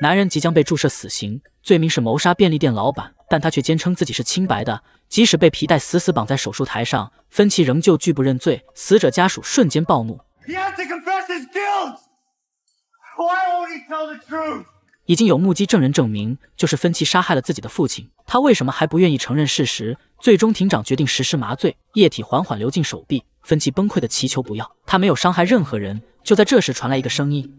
男人即将被注射死刑，罪名是谋杀便利店老板，但他却坚称自己是清白的。即使被皮带死死绑在手术台上，芬奇仍旧拒不认罪。死者家属瞬间暴怒。已经有目击证人证明就是芬奇杀害了自己的父亲，他为什么还不愿意承认事实？最终庭长决定实施麻醉，液体缓缓流进手臂，芬奇崩溃的祈求不要。他没有伤害任何人。就在这时，传来一个声音。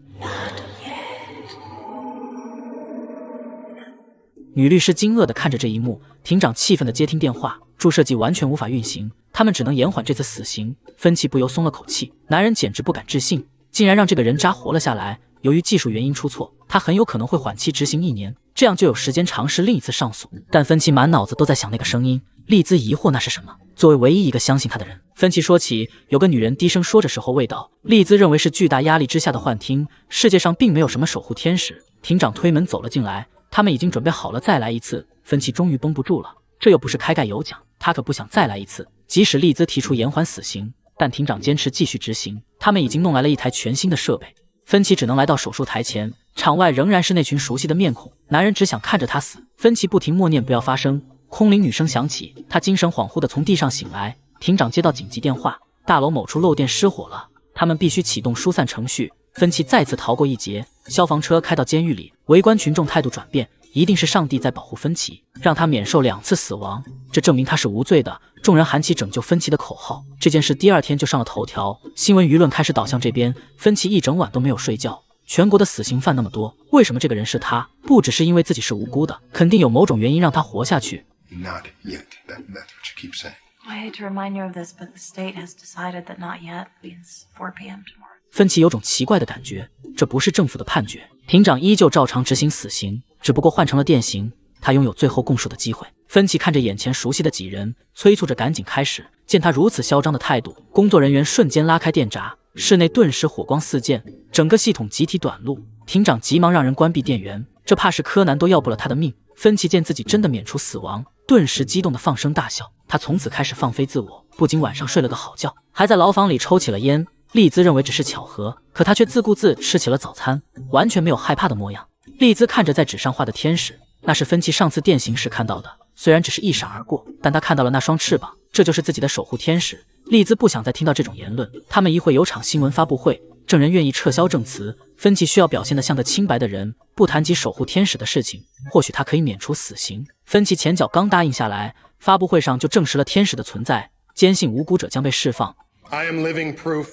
女律师惊愕地看着这一幕，庭长气愤地接听电话，注射剂完全无法运行，他们只能延缓这次死刑。芬奇不由松了口气，男人简直不敢置信，竟然让这个人渣活了下来。由于技术原因出错，他很有可能会缓期执行一年，这样就有时间尝试另一次上诉。但芬奇满脑子都在想那个声音。丽兹疑惑那是什么？作为唯一一个相信他的人，芬奇说起有个女人低声说着时候味道。丽兹认为是巨大压力之下的幻听。世界上并没有什么守护天使。庭长推门走了进来。他们已经准备好了，再来一次。芬奇终于绷不住了，这又不是开盖有奖，他可不想再来一次。即使丽兹提出延缓死刑，但庭长坚持继续执行。他们已经弄来了一台全新的设备，芬奇只能来到手术台前。场外仍然是那群熟悉的面孔，男人只想看着他死。芬奇不停默念不要发声，空灵女声响起，他精神恍惚的从地上醒来。庭长接到紧急电话，大楼某处漏电失火了，他们必须启动疏散程序。芬奇再次逃过一劫，消防车开到监狱里。围观群众态度转变，一定是上帝在保护芬奇，让他免受两次死亡，这证明他是无罪的。众人喊起拯救芬奇的口号，这件事第二天就上了头条，新闻舆论开始导向这边。芬奇一整晚都没有睡觉，全国的死刑犯那么多，为什么这个人是他？不只是因为自己是无辜的，肯定有某种原因让他活下去。not yet that matter to keep saying。I hate to remind you of this，but the state has decided that not yet means 4 PM tomorrow。芬奇有种奇怪的感觉，这不是政府的判决。庭长依旧照常执行死刑，只不过换成了电刑。他拥有最后供述的机会。芬奇看着眼前熟悉的几人，催促着赶紧开始。见他如此嚣张的态度，工作人员瞬间拉开电闸，室内顿时火光四溅，整个系统集体短路。庭长急忙让人关闭电源，这怕是柯南都要不了他的命。芬奇见自己真的免除死亡，顿时激动的放声大笑。他从此开始放飞自我，不仅晚上睡了个好觉，还在牢房里抽起了烟。丽兹认为只是巧合，可她却自顾自吃起了早餐，完全没有害怕的模样。丽兹看着在纸上画的天使，那是芬奇上次电刑时看到的，虽然只是一闪而过，但他看到了那双翅膀，这就是自己的守护天使。丽兹不想再听到这种言论。他们一会有场新闻发布会，证人愿意撤销证词，芬奇需要表现得像个清白的人，不谈及守护天使的事情，或许他可以免除死刑。芬奇前脚刚答应下来，发布会上就证实了天使的存在，坚信无辜者将被释放。I living am proof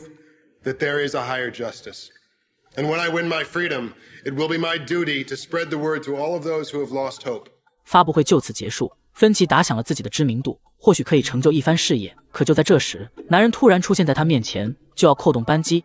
that there is a higher justice。And when I win my freedom, it will be my duty to spread the word to all of those who have lost hope。发布会就此结束，芬奇打响了自己的知名度，或许可以成就一番事业。可就在这时，男人突然出现在他面前，就要扣动扳机。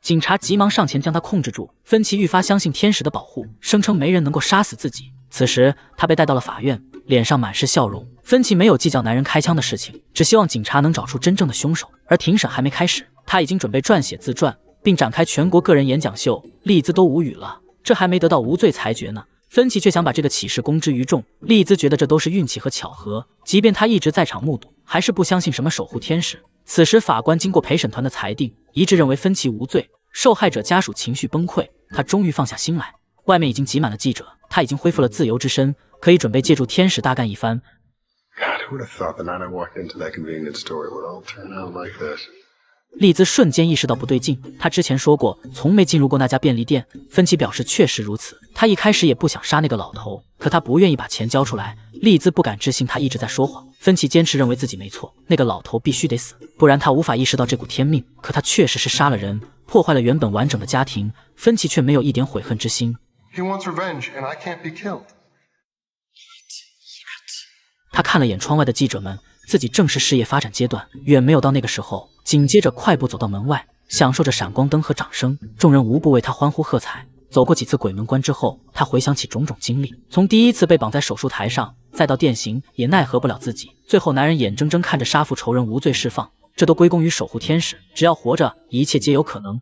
警察急忙上前将他控制住，芬奇愈发相信天使的保护，声称没人能够杀死自己。此时，他被带到了法院，脸上满是笑容。芬奇没有计较男人开枪的事情，只希望警察能找出真正的凶手。而庭审还没开始，他已经准备撰写自传，并展开全国个人演讲秀。丽兹都无语了，这还没得到无罪裁决呢，芬奇却想把这个启示公之于众。丽兹觉得这都是运气和巧合，即便他一直在场目睹，还是不相信什么守护天使。此时，法官经过陪审团的裁定，一致认为芬奇无罪。受害者家属情绪崩溃，他终于放下心来。外面已经挤满了记者，他已经恢复了自由之身，可以准备借助天使大干一番。丽兹瞬间意识到不对劲，她之前说过从没进入过那家便利店。芬奇表示确实如此，他一开始也不想杀那个老头，可他不愿意把钱交出来。丽兹不敢置信，他一直在说谎。芬奇坚持认为自己没错，那个老头必须得死，不然他无法意识到这股天命。可他确实是杀了人，破坏了原本完整的家庭。芬奇却没有一点悔恨之心。他看了眼窗外的记者们，自己正是事业发展阶段，远没有到那个时候。紧接着，快步走到门外，享受着闪光灯和掌声，众人无不为他欢呼喝彩。走过几次鬼门关之后，他回想起种种经历：从第一次被绑在手术台上，再到电刑也奈何不了自己，最后男人眼睁睁看着杀父仇人无罪释放，这都归功于守护天使。只要活着，一切皆有可能。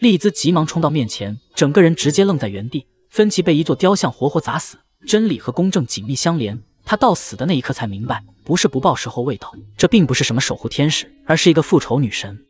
丽兹急忙冲到面前，整个人直接愣在原地。芬奇被一座雕像活活砸死。真理和公正紧密相连，他到死的那一刻才明白，不是不报，时候未到。这并不是什么守护天使，而是一个复仇女神。